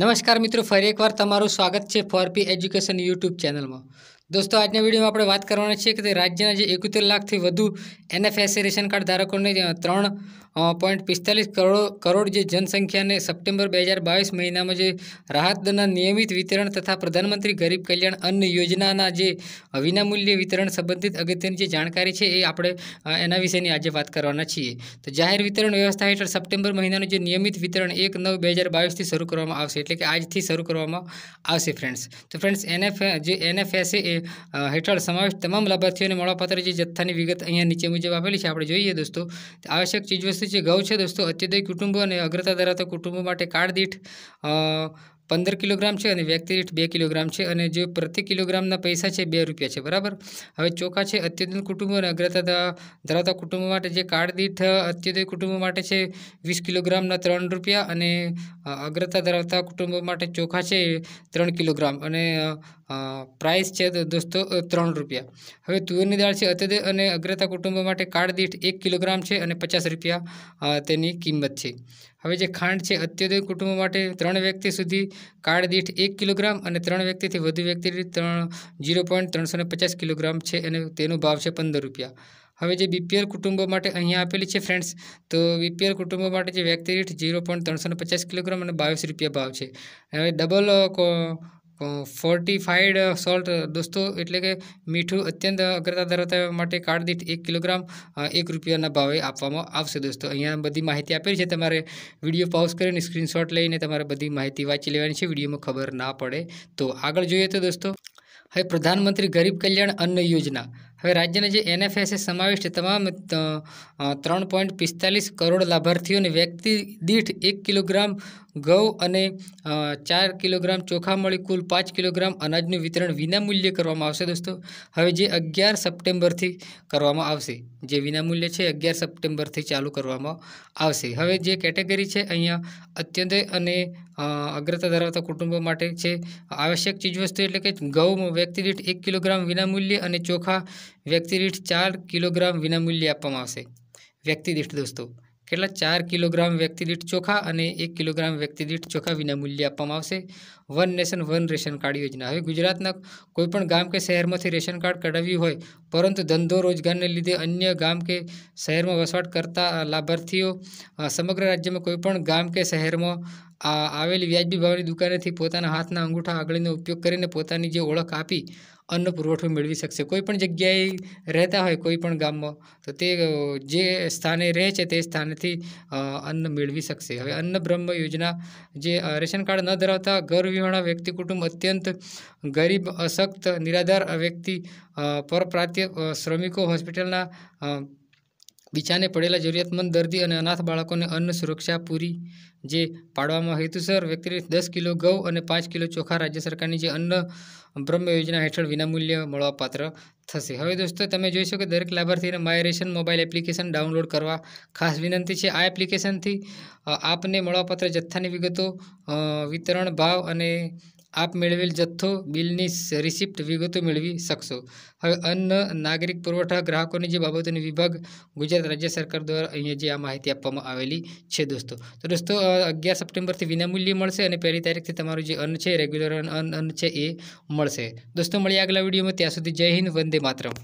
નમસ્કાર મિત્રો ફરી એકવાર તમારું સ્વાગત છે ફોર પી એજ્યુકેશન યુટ્યુબ ચેનલમાં દોસ્તો આજના વિડીયોમાં આપણે વાત કરવાના છીએ કે રાજ્યના જે એકોતેર લાખથી વધુ એનએફએસએ રેશન કાર્ડ ધારકોને ત્રણ પોઈન્ટ પિસ્તાલીસ કરોડ કરોડ જે જનસંખ્યાને સપ્ટેમ્બર બે હજાર બાવીસ મહિનામાં જે રાહત દરના નિયમિત વિતરણ તથા પ્રધાનમંત્રી ગરીબ કલ્યાણ અન્ન યોજનાના જે વિનામૂલ્ય વિતરણ સંબંધિત અગત્યની જે જાણકારી છે એ આપણે એના વિશેની આજે વાત કરવાના છીએ તો જાહેર વિતરણ વ્યવસ્થા હેઠળ સપ્ટેમ્બર મહિનાનું જે નિયમિત વિતરણ એક નવ બે હજાર બાવીસથી શરૂ કરવામાં આવશે એટલે કે આજથી શરૂ કરવામાં આવશે ફ્રેન્ડ્સ તો ફ્રેન્ડ્સ એનએફ જે એનએફએસએ હેઠળ સમાવેશ તમામ લાભાર્થીઓને મળવાપાત્ર જે જથ્થાની વિગત અહીંયા નીચે મુજબ આપેલી છે આપણે જોઈએ દોસ્તો આવશ્યક ચીજવસ્તુ જે ઘઉં છે દોસ્તો અત્યુદય કુટુંબ અને અગ્રતા ધરાવતા કુટુંબો માટે કાર્ડ દીઠ પંદર કિલોગ્રામ છે અને વ્યક્તિ દીઠ બે કિલોગ્રામ છે અને જે પ્રતિ કિલોગ્રામના પૈસા છે બે રૂપિયા છે બરાબર હવે ચોખા છે અત્યુદય કુટુંબો અને અગ્રતા ધરાવતા કુટુંબો માટે જે કાર્ડ દીઠ અત્યુદય કુટુંબો માટે છે વીસ કિલોગ્રામના ત્રણ રૂપિયા અને અગ્રતા ધરાવતા કુટુંબો માટે ચોખા છે ત્રણ કિલોગ્રામ અને પ્રાઇસ છે દોસ્તો ત્રણ રૂપિયા હવે તુવેરની દાળ છે અત્યધે અને અગ્રતા કુટુંબ માટે કાર્ડ દીઠ એક કિલોગ્રામ છે અને પચાસ રૂપિયા તેની કિંમત છે હવે જે ખાંડ છે અત્યધે કુટુંબ માટે ત્રણ વ્યક્તિ સુધી કાર્ડ દીઠ એક કિલોગ્રામ અને ત્રણ વ્યક્તિથી વધુ વ્યક્તિ દીઠ ત્રણ જીરો પોઈન્ટ ત્રણસો પચાસ કિલોગ્રામ છે અને તેનો ભાવ છે પંદર રૂપિયા હવે જે બીપીએલ કુટુંબો માટે અહીંયા આપેલી છે ફ્રેન્ડ્સ તો બીપીએલ કુટુંબો માટે જે વ્યક્તિ દીઠ જીરો પોઈન્ટ ત્રણસો પચાસ કિલોગ્રામ અને બાવીસ રૂપિયા ભાવ છે હવે ડબલ ફોર્ટિફાઈડ સોલ્ટ દોસ્તો એટલે કે મીઠું અત્યંત અગ્રતા ધરાવતા માટે કાર્ડ દીઠ એક કિલોગ્રામ એક રૂપિયાના ભાવે આપવામાં આવશે દોસ્તો અહીંયા બધી માહિતી આપેલી છે તમારે વિડીયો પાઉઝ કરીને સ્ક્રીનશોટ લઈને તમારે બધી માહિતી વાંચી લેવાની છે વિડીયોમાં ખબર ના પડે તો આગળ જોઈએ તો દોસ્તો હવે પ્રધાનમંત્રી ગરીબ કલ્યાણ અન્ન યોજના હવે રાજ્યના જે એનએફએસએ સમાવિષ્ટ તમામ ત્રણ પોઈન્ટ પિસ્તાલીસ કરોડ લાભાર્થીઓને વ્યક્તિ દીઠ એક કિલોગ્રામ ઘઉં અને ચાર કિલોગ્રામ ચોખા મળી કુલ પાંચ કિલોગ્રામ અનાજનું વિતરણ વિનામૂલ્યે કરવામાં આવશે દોસ્તો હવે જે અગિયાર સપ્ટેમ્બરથી કરવામાં આવશે જે વિનામૂલ્ય છે અગિયાર સપ્ટેમ્બરથી ચાલુ કરવામાં આવશે હવે જે કેટેગરી છે અહીંયા અત્યંત અને અગ્રતા ધરાવતા કુટુંબો માટે છે આવશ્યક ચીજવસ્તુ એટલે કે ઘઉં વ્યક્તિ દીઠ એક કિલોગ્રામ વિનામૂલ્ય અને ચોખા વ્યક્તિ દીઠ ચાર કિલોગ્રામ વિનામૂલ્યે આપવામાં આવશે વ્યક્તિ દીઠ દોસ્તો કેટલા ચાર કિલોગ્રામ વ્યક્તિ દીઠ ચોખા અને એક કિલોગ્રામ વ્યક્તિ દીઠ ચોખા વિનામૂલ્યે આપવામાં આવશે one nation one ration card યોજના હવે ગુજરાતના કોઈપણ ગામ કે શહેરમાંથી રેશન કાર્ડ કઢાવ્યું હોય પરંતુ ધંધો રોજગારને લીધે અન્ય ગામ કે શહેરમાં વસવાટ કરતા લાભાર્થીઓ સમગ્ર રાજ્યમાં કોઈપણ ગામ કે શહેરમાં આવેલી વ્યાજબી ભાવની દુકાનેથી પોતાના હાથના અંગૂઠા આંગળીનો ઉપયોગ કરીને પોતાની જે ઓળખ આપી અન્ન પુરવઠો મેળવી શકશે કોઈપણ જગ્યાએ રહેતા હોય કોઈ પણ ગામમાં તો તે જે સ્થાને રહે છે તે સ્થાનેથી અન્ન મેળવી શકશે હવે અન્ન બ્રહ્મ યોજના જે રેશન કાર્ડ ન ધરાવતા ગર્ભવિહોણા વ્યક્તિ કુટુંબ અત્યંત ગરીબ અશક્ત નિરાધાર વ્યક્તિ પરપ્રાંતિ ભારતીય શ્રમિકો હોસ્પિટલના બીજાને પડેલા જરૂરિયાતમંદ દર્દી અને અનાથ બાળકોને અન્ન સુરક્ષા પૂરી જે પાડવામાં હેતુસર વ્યક્તિને દસ કિલો ઘઉં અને પાંચ કિલો ચોખા રાજ્ય સરકારની જે અન્ન બ્રહ્મ યોજના હેઠળ વિનામૂલ્ય મળવાપાત્ર થશે હવે દોસ્તો તમે જોઈ શકો દરેક લાભાર્થીને માયરેશન મોબાઈલ એપ્લિકેશન ડાઉનલોડ કરવા ખાસ વિનંતી છે આ એપ્લિકેશનથી આપને મળવાપાત્ર જથ્થાની વિગતો વિતરણ ભાવ અને આપ મેળવેલ જથ્થો બિલની રિસિપ્ટ વિગતો મેળવી શકશો હવે અન્ન નાગરિક પુરવઠા ગ્રાહકોની જે બાબતોની વિભાગ ગુજરાત રાજ્ય સરકાર દ્વારા અહીંયા જે આ માહિતી આપવામાં આવેલી છે દોસ્તો તો દોસ્તો અગિયાર સપ્ટેમ્બરથી વિનામૂલ્ય મળશે અને પહેલી તારીખથી તમારું જે અન્ન છે રેગ્યુલર અન્ન અન્ન છે એ મળશે દોસ્તો મળીએ આગલા વિડીયોમાં ત્યાં સુધી જય હિન્દ વંદે માતરમ